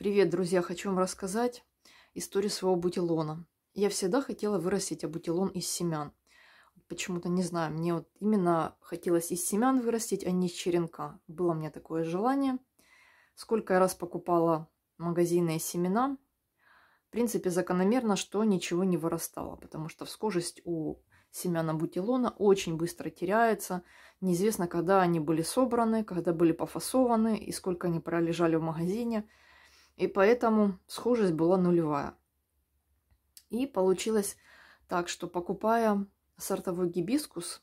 Привет, друзья! Хочу вам рассказать историю своего бутилона. Я всегда хотела вырастить абутилон из семян. Почему-то, не знаю, мне вот именно хотелось из семян вырастить, а не из черенка. Было у меня такое желание. Сколько я раз покупала магазинные семена, в принципе, закономерно, что ничего не вырастало, потому что всхожесть у семян абутилона очень быстро теряется. Неизвестно, когда они были собраны, когда были пофасованы и сколько они пролежали в магазине – и поэтому схожесть была нулевая. И получилось так, что покупая сортовой гибискус,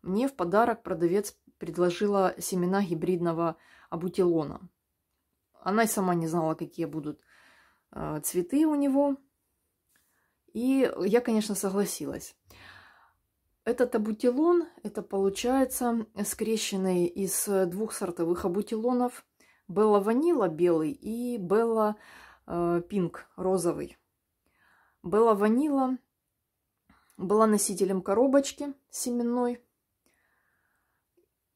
мне в подарок продавец предложила семена гибридного абутилона. Она и сама не знала, какие будут э, цветы у него. И я, конечно, согласилась. Этот абутилон, это получается скрещенный из двух сортовых абутилонов – Белла Ванила белый и Белла э, Пинк розовый. Белла Ванила была носителем коробочки семенной.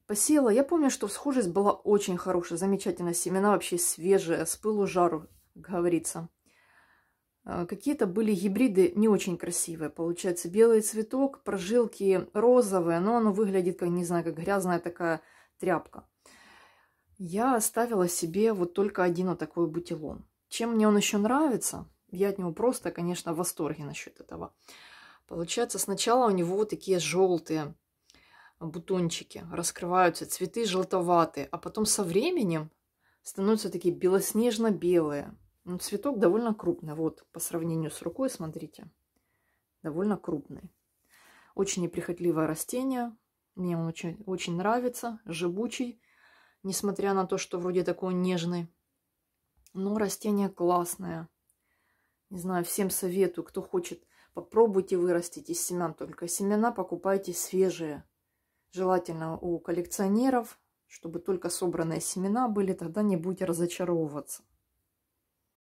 Посеяла. Я помню, что схожесть была очень хорошая, замечательная. Семена вообще свежие, с пылу жару, как говорится. Э, какие-то были гибриды не очень красивые. Получается, белый цветок, прожилки розовые, но оно выглядит, как, не знаю, как грязная такая тряпка. Я оставила себе вот только один вот такой бутилон. Чем мне он еще нравится? Я от него просто, конечно, в восторге насчет этого. Получается, сначала у него такие желтые бутончики раскрываются, цветы желтоватые, а потом со временем становятся такие белоснежно-белые. Ну, цветок довольно крупный, вот по сравнению с рукой, смотрите, довольно крупный. Очень неприхотливое растение, мне он очень, очень нравится, живучий, несмотря на то, что вроде такой нежный. Но ну, растение классное. Не знаю, всем советую, кто хочет, попробуйте вырастить из семян только. Семена покупайте свежие. Желательно у коллекционеров, чтобы только собранные семена были, тогда не будете разочаровываться.